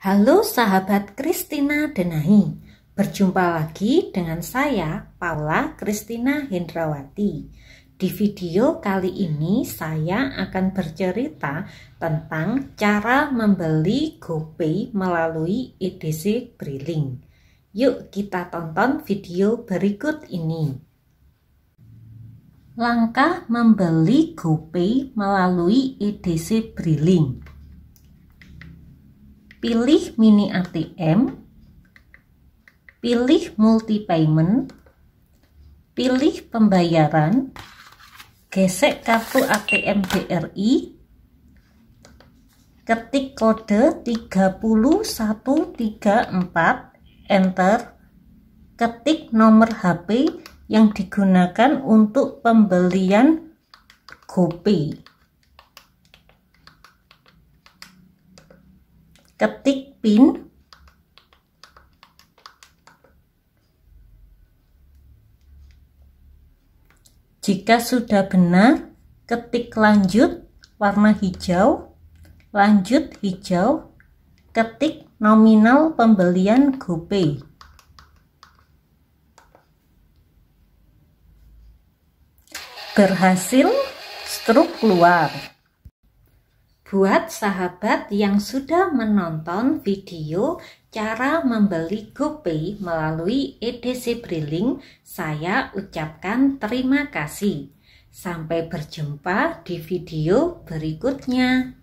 Halo sahabat Kristina Denahi, berjumpa lagi dengan saya Paula Kristina Hendrawati. Di video kali ini saya akan bercerita tentang cara membeli GoPay melalui EDC Briling. Yuk kita tonton video berikut ini. Langkah membeli GoPay melalui EDC Briling pilih mini ATM, pilih multi payment, pilih pembayaran, gesek kartu ATM BRI, ketik kode 30134, enter, ketik nomor HP yang digunakan untuk pembelian GoPay. ketik pin Jika sudah benar, ketik lanjut warna hijau, lanjut hijau, ketik nominal pembelian GoPay. Berhasil, struk keluar buat sahabat yang sudah menonton video cara membeli GoPay melalui EDC Briling, saya ucapkan terima kasih. Sampai berjumpa di video berikutnya.